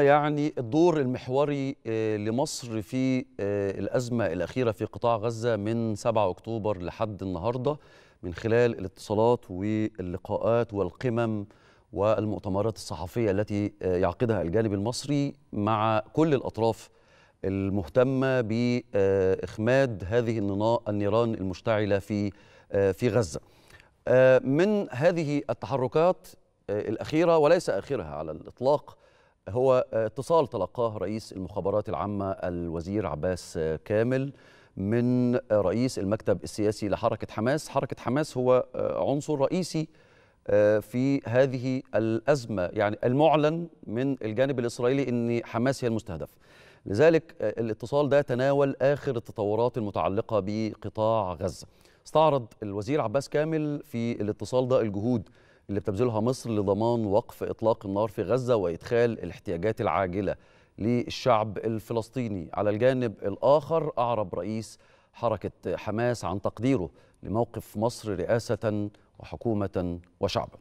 يعني الدور المحوري آه، لمصر في آه، الأزمة الأخيرة في قطاع غزة من 7 أكتوبر لحد النهاردة من خلال الاتصالات واللقاءات والقمم والمؤتمرات الصحفية التي آه، يعقدها الجانب المصري مع كل الأطراف المهتمة بإخماد هذه النيران المشتعلة في في غزة من هذه التحركات الأخيرة وليس آخرها على الإطلاق هو اتصال تلقاه رئيس المخابرات العامة الوزير عباس كامل من رئيس المكتب السياسي لحركة حماس حركة حماس هو عنصر رئيسي في هذه الأزمة يعني المعلن من الجانب الإسرائيلي أن حماس هي المستهدف لذلك الاتصال ده تناول آخر التطورات المتعلقة بقطاع غزة استعرض الوزير عباس كامل في الاتصال ده الجهود اللي بتبذلها مصر لضمان وقف إطلاق النار في غزة وإدخال الاحتياجات العاجلة للشعب الفلسطيني على الجانب الآخر أعرب رئيس حركة حماس عن تقديره لموقف مصر رئاسة وحكومة وشعبا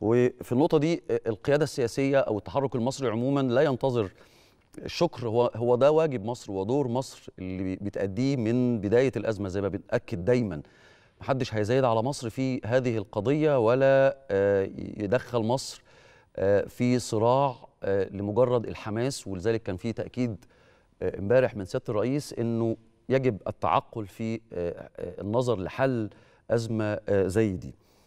وفي النقطة دي القيادة السياسية أو التحرك المصري عموما لا ينتظر الشكر هو هو ده واجب مصر ودور مصر اللي بتأديه من بداية الأزمة زي ما بنأكد دايما محدش هيزايد على مصر في هذه القضية ولا آه، يدخل مصر آه، في صراع آه، لمجرد الحماس ولذلك كان في تأكيد امبارح من سيادة الرئيس أنه يجب التعقل في النظر لحل أزمة زي دي